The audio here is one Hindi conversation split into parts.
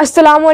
असलम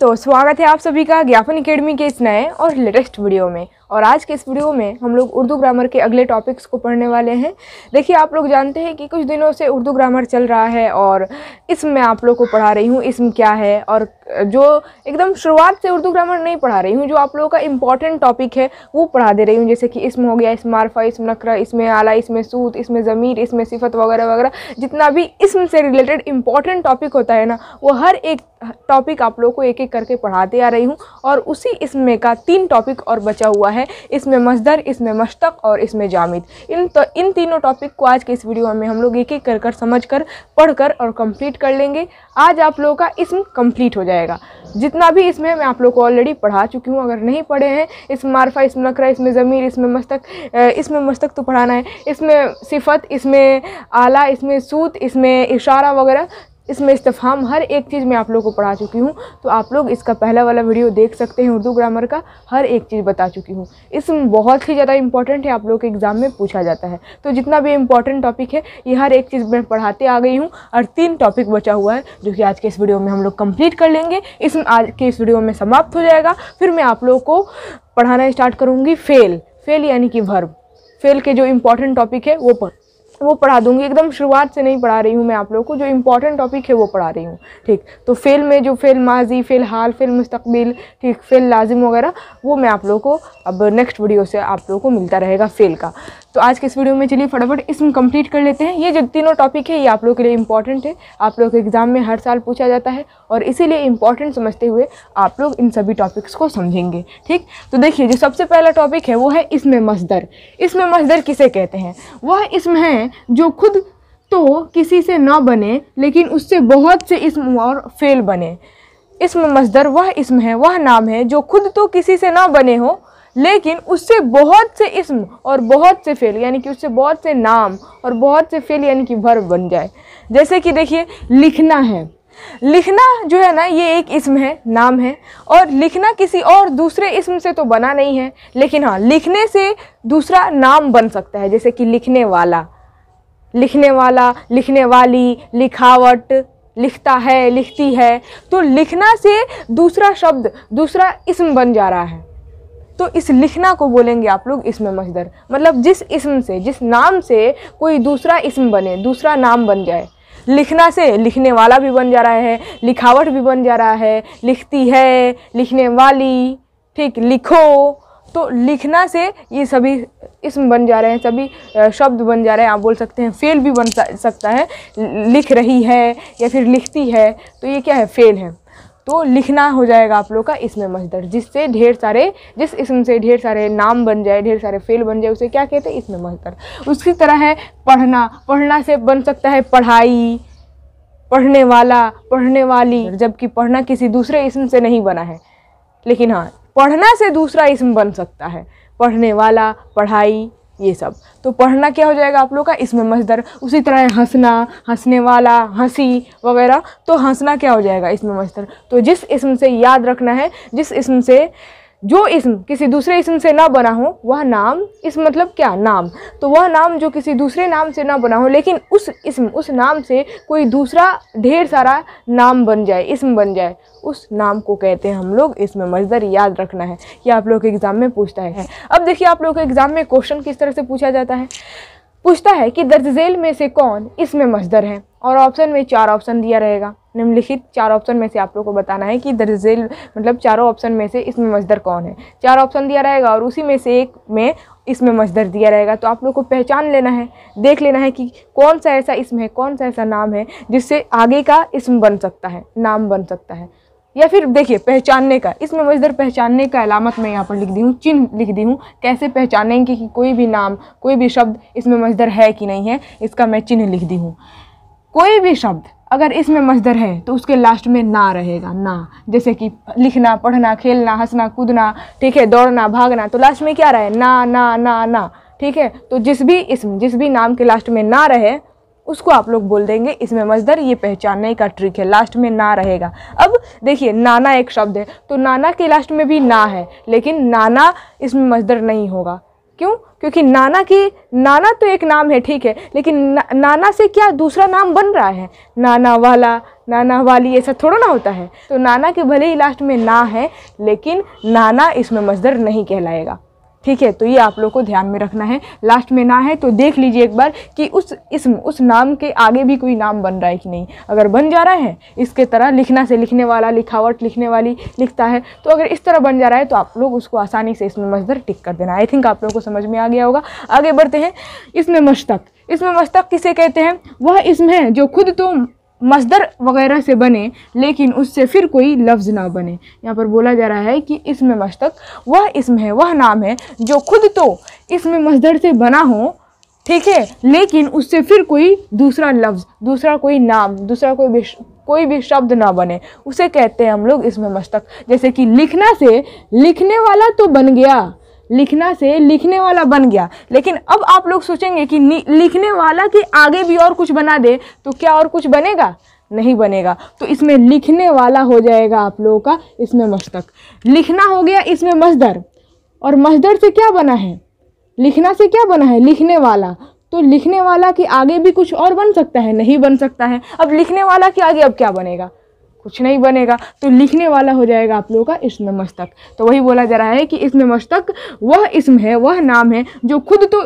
तो स्वागत है आप सभी का ज्ञापन अकेडमी के इस नए और लेटेस्ट वीडियो में और आज के इस वीडियो में हम लोग उर्दू ग्रामर के अगले टॉपिक्स को पढ़ने वाले हैं देखिए आप लोग जानते हैं कि कुछ दिनों से उर्दू ग्रामर चल रहा है और इसम मैं आप लोग को पढ़ा रही हूँ इसम क्या है और जो एकदम शुरुआत से उर्दू ग्रामर नहीं पढ़ा रही हूँ जो आप लोगों का इंपॉर्टेंट टॉपिक है वो पढ़ा दे रही हूँ जैसे कि इसम हो गया इसम आरफा इसम नकर इसमें आला इसमें सूत इसमें ज़मीर इसमें सिफत वगैरह वगैरह जितना भी इसम से रिलेटेड इंपॉर्टेंट टॉपिक होता है ना वो हर एक टॉपिक आप लोग को एक एक करके पढ़ाते आ रही हूँ और उसी इसमें का तीन टॉपिक और बचा हुआ है है इसमें मजदर इसमें मशतक और इसमें जामिद इन तो इन तीनों टॉपिक को आज के इस वीडियो में हम लोग एक एक कर कर समझ कर पढ़ कर और कंप्लीट कर लेंगे आज आप लोगों का इसम कंप्लीट हो जाएगा जितना भी इसमें मैं आप लोग को ऑलरेडी पढ़ा चुकी हूँ अगर नहीं पढ़े हैं इस मारफा इसमें नकरा इसमें ज़मीर इसमें मस्तक इसमें मस्तक तो पढ़ाना है इसमें सिफत इसमें आला इसमें सूत इसमें इशारा वगैरह इसमें इस्तफ़ाम हर एक चीज़ मैं आप लोग को पढ़ा चुकी हूँ तो आप लोग इसका पहला वाला वीडियो देख सकते हैं उर्दू ग्रामर का हर एक चीज़ बता चुकी हूँ इसमें बहुत ही ज़्यादा इंपॉर्टेंट है आप लोग के एग्ज़ाम में पूछा जाता है तो जितना भी इम्पॉर्टेंट टॉपिक है ये हर एक चीज़ मैं पढ़ाते आ गई हूँ और तीन टॉपिक बचा हुआ है जो कि आज के इस वीडियो में हम लोग कम्प्लीट कर लेंगे इस आज के इस वीडियो में समाप्त हो जाएगा फिर मैं आप लोगों को पढ़ाना स्टार्ट करूँगी फेल फेल यानी कि भर्ब फेल के जो इम्पोर्टेंट टॉपिक है वो पढ़ तो वो पढ़ा दूंगी एकदम शुरुआत से नहीं पढ़ा रही हूँ मैं आप लोग को जो इंपॉर्टेंट टॉपिक है वो पढ़ा रही हूँ ठीक तो फेल में जो फेल माजी फेल हाल फेल मुस्तबिल ठीक फेल लाजिम वगैरह वो मैं आप लोगों को अब नेक्स्ट वीडियो से आप लोग को मिलता रहेगा फेल का तो आज के इस वीडियो में चलिए फटाफट इसम कम्प्लीट कर लेते हैं ये जो तीनों टॉपिक है ये आप लोग के लिए इंपॉर्टेंट है आप लोग के एग्ज़ाम में हर साल पूछा जाता है और इसीलिए इंपॉर्टेंट समझते हुए आप लोग इन सभी टॉपिक्स को समझेंगे ठीक तो देखिए जो सबसे पहला टॉपिक है वो है इसमें मजदर इसमें मजदर किसे कहते हैं वह इसमें है जो खुद तो किसी से ना बने लेकिन उससे बहुत से इसम और फेल बने इसम मजदर वह इसम है वह नाम है जो खुद तो किसी से ना बने हो लेकिन उससे बहुत से इसम और बहुत से फेल यानी कि उससे बहुत से नाम और बहुत से फेल यानी कि भर बन जाए जैसे कि देखिए लिखना है लिखना जो है ना ये एक इसम है नाम है और लिखना किसी और दूसरे इसम से तो बना नहीं है लेकिन हाँ लिखने से दूसरा नाम बन सकता है जैसे कि लिखने वाला लिखने वाला लिखने वाली लिखावट लिखता है लिखती है तो लिखना से दूसरा शब्द दूसरा इसम बन जा रहा है तो इस लिखना को बोलेंगे आप लोग इसम मजदर मतलब जिस इसम से जिस नाम से कोई दूसरा इसम बने दूसरा नाम बन जाए लिखना से लिखने वाला भी बन जा रहा है लिखावट भी बन जा रहा है लिखती है लिखने वाली ठीक लिखो तो लिखना से ये सभी इसमें बन जा रहे हैं सभी शब्द बन जा रहे हैं आप बोल सकते हैं फेल भी बन सकता है लिख रही है या फिर लिखती है तो ये क्या है फेल है तो लिखना हो जाएगा आप लोग का इसमें मजदर जिससे ढेर सारे जिस इसम से ढेर सारे नाम बन जाए ढेर सारे फेल बन जाए उसे क्या कहते हैं इसमें मजदर उसकी तरह है पढ़ना पढ़ना से बन सकता है पढ़ाई पढ़ने वाला पढ़ने वाली जबकि पढ़ना किसी दूसरे इसम से नहीं बना है लेकिन हाँ पढ़ना से दूसरा इसम बन सकता है पढ़ने वाला पढ़ाई ये सब तो पढ़ना क्या हो जाएगा आप लोग का इसमें मजदर उसी तरह हंसना हंसने वाला हंसी वगैरह तो हंसना क्या हो जाएगा इसमें मजदर तो जिस इसम से याद रखना है जिस इसम से जो इसम किसी दूसरे इसम से ना बना हो वह नाम इस मतलब क्या नाम तो वह नाम जो किसी दूसरे नाम से ना बना हो लेकिन उस इसम उस नाम से कोई दूसरा ढेर सारा नाम बन जाए इसम बन जाए उस नाम को कहते हैं हम लोग इसमें मजदर याद रखना है ये आप लोग के एग्ज़ाम में पूछता है अब देखिए आप लोग के एग्ज़ाम में क्वेश्चन किस तरह से पूछा जाता है पूछता है कि दर्ज झेल में से कौन इसमें मजदर है और ऑप्शन में चार ऑप्शन दिया रहेगा निम्नलिखित चार ऑप्शन में से आप लोग को बताना है कि द रिजल्ट मतलब चारों ऑप्शन में से इसमें मजदर कौन है चार ऑप्शन दिया रहेगा और उसी में से एक में इसमें मजदर दिया रहेगा तो आप लोग को पहचान लेना है देख लेना है कि कौन सा ऐसा इसम है कौन सा ऐसा नाम है जिससे आगे का इसम बन सकता है नाम बन सकता है या फिर देखिए पहचानने का इसमें मजदर पहचानने का अलामत मैं यहाँ पर लिख दी हूँ चिन्ह लिख दी हूँ कैसे पहचानेंगे कि कोई भी नाम कोई भी शब्द इसमें मजदर है कि नहीं है इसका मैं चिन्ह लिख दी हूँ कोई भी शब्द अगर इसमें मजदर है तो उसके लास्ट में ना रहेगा ना जैसे कि लिखना पढ़ना खेलना हंसना कूदना ठीक है दौड़ना भागना तो लास्ट में क्या रहे ना ना ना ना ठीक है तो जिस भी इसम जिस भी नाम के लास्ट में ना रहे उसको आप लोग बोल देंगे इसमें मजदर ये पहचानने का ट्रिक है लास्ट में ना रहेगा अब देखिए नाना एक शब्द है तो नाना के लास्ट में भी ना है लेकिन नाना इसमें मजदर नहीं होगा क्यों क्योंकि नाना की नाना तो एक नाम है ठीक है लेकिन ना, नाना से क्या दूसरा नाम बन रहा है नाना वाला नाना वाली ऐसा थोड़ा ना होता है तो नाना के भले ही लास्ट में ना है लेकिन नाना इसमें मजदर नहीं कहलाएगा ठीक है तो ये आप लोग को ध्यान में रखना है लास्ट में ना है तो देख लीजिए एक बार कि उस इसम उस नाम के आगे भी कोई नाम बन रहा है कि नहीं अगर बन जा रहा है इसके तरह लिखना से लिखने वाला लिखावट लिखने वाली लिखता है तो अगर इस तरह बन जा रहा है तो आप लोग उसको आसानी से इसमें मजदर टिक कर देना आई थिंक आप लोग को समझ में आ गया होगा आगे बढ़ते हैं इसमें मशतक इसमें मस्तक किसे कहते हैं वह इसमें जो खुद तो मज़दर वगैरह से बने लेकिन उससे फिर कोई लफ्ज़ ना बने यहाँ पर बोला जा रहा है कि इसमें मस्तक वह इसम है वह नाम है जो खुद तो इसमें मजदर से बना हो ठीक है लेकिन उससे फिर कोई दूसरा लफ्ज़ दूसरा कोई नाम दूसरा कोई भी कोई भी शब्द ना बने उसे कहते हैं हम लोग इसमें मस्तक जैसे कि लिखना से लिखने वाला तो बन गया लिखना से लिखने वाला बन गया लेकिन अब आप लोग सोचेंगे कि लिखने वाला के आगे भी और कुछ बना दे तो क्या और कुछ बनेगा नहीं बनेगा तो इसमें लिखने वाला हो जाएगा आप लोगों का इसमें मस्तक लिखना हो गया इसमें मजदर और मजदर से क्या बना है लिखना से क्या बना है लिखने वाला तो लिखने वाला के आगे भी कुछ और बन सकता है नहीं बन सकता है अब लिखने वाला के आगे अब क्या बनेगा कुछ नहीं बनेगा तो लिखने वाला हो जाएगा आप लोगों का इसम मस्तक तो वही बोला जा रहा है कि इसमें मस्तक वह इसम है वह नाम है जो खुद तो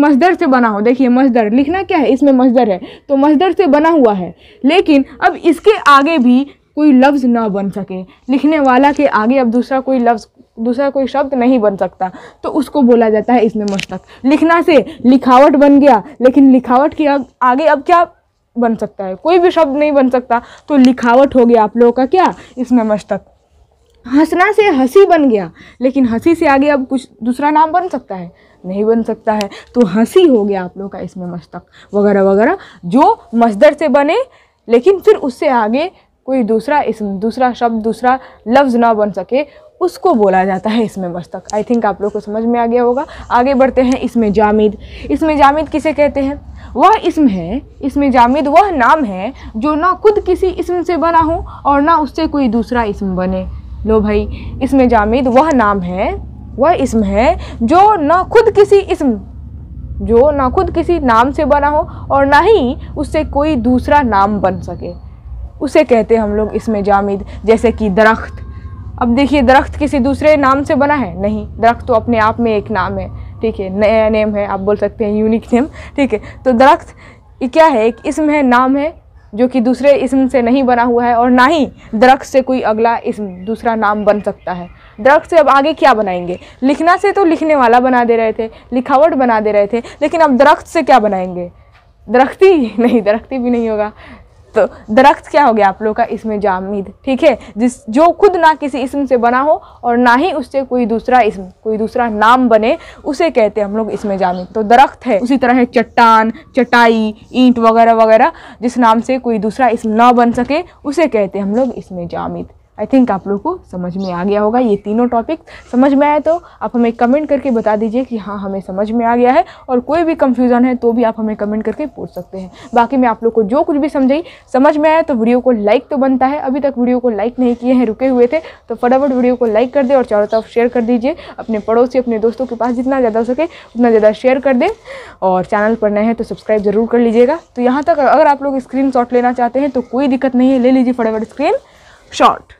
मजदर से बना हो देखिए मजदर लिखना क्या है इसमें मजदर है तो मजदर से बना हुआ है लेकिन अब इसके आगे भी कोई लफ्ज़ ना बन सके लिखने वाला के आगे अब दूसरा कोई लफ्ज़ दूसरा कोई शब्द नहीं बन सकता तो उसको बोला जाता है इसमें मस्तक लिखना से लिखावट बन गया लेकिन लिखावट के आगे अब क्या बन सकता है कोई भी शब्द नहीं बन सकता तो लिखावट हो गया आप लोगों का क्या इसमें मस्तक हंसना से हंसी बन गया लेकिन हंसी से आगे अब कुछ दूसरा नाम बन सकता है नहीं बन सकता है तो हंसी हो गया आप लोगों का इसमें मस्तक वगैरह वगैरह जो मजदर से बने लेकिन फिर उससे आगे कोई दूसरा इसमें दूसरा शब्द दूसरा लफ्ज़ ना बन सके उसको बोला जाता है इसमें मस्तक आई थिंक आप लोग को समझ में आ गया होगा आगे बढ़ते हैं इसमें जामिद इसमें जामिद किसे कहते हैं वह इसम है इसमें जामिद वह नाम है जो ना खुद किसी इसम से बना हो और ना उससे कोई दूसरा इसम बने लो भाई इसमें जामिद वह नाम है वह इसम है जो ना खुद किसी इसम जो ना खुद किसी नाम से बना हो और ना ही उससे कोई दूसरा नाम बन सके उसे कहते हैं हम लोग इसमें जामिद जैसे कि दरख्त अब देखिए दरख्त किसी दूसरे नाम से बना है नहीं दरख्त तो अपने आप में एक नाम है ठीक है नया नेम है आप बोल सकते हैं यूनिक नेम ठीक है तो दरख्त क्या है एक इसम है नाम है जो कि दूसरे इसम से नहीं बना हुआ है और ना ही दरख्त से कोई अगला इसम दूसरा नाम बन सकता है दरख्त से अब आगे क्या बनाएंगे लिखना से तो लिखने वाला बना दे रहे थे लिखावट बना दे रहे थे लेकिन अब दरख्त से क्या बनाएंगे दरख्ती नहीं दरख्ती भी नहीं होगा तो दरख्त क्या हो गया आप लोग का इसमें जामिद ठीक है जिस जो खुद ना किसी इसम से बना हो और ना ही उससे कोई दूसरा इसम कोई दूसरा नाम बने उसे कहते हैं हम लोग इसमें जामीद तो दरख्त है उसी तरह है चट्टान चटाई ईंट वगैरह वगैरह जिस नाम से कोई दूसरा इसम ना बन सके उसे कहते हैं हम लोग इसमें जामिद आई थिंक आप लोग को समझ में आ गया होगा ये तीनों टॉपिक समझ में आए तो आप हमें कमेंट करके बता दीजिए कि हाँ हमें समझ में आ गया है और कोई भी कंफ्यूज़न है तो भी आप हमें कमेंट करके पूछ सकते हैं बाकी मैं आप लोग को जो कुछ भी समझाई समझ में आया तो वीडियो को लाइक तो बनता है अभी तक वीडियो को लाइक नहीं किए हैं रुके हुए थे तो फटाफट वीडियो को लाइक कर दे और चारों तरफ शेयर कर दीजिए अपने पड़ोसी अपने दोस्तों के पास जितना ज़्यादा हो सके उतना ज़्यादा शेयर कर दें और चैनल पर नए हैं तो सब्सक्राइब ज़रूर कर लीजिएगा तो यहाँ तक अगर आप लोग स्क्रीन लेना चाहते हैं तो कोई दिक्कत नहीं है ले लीजिए फटाफट स्क्रीन शॉट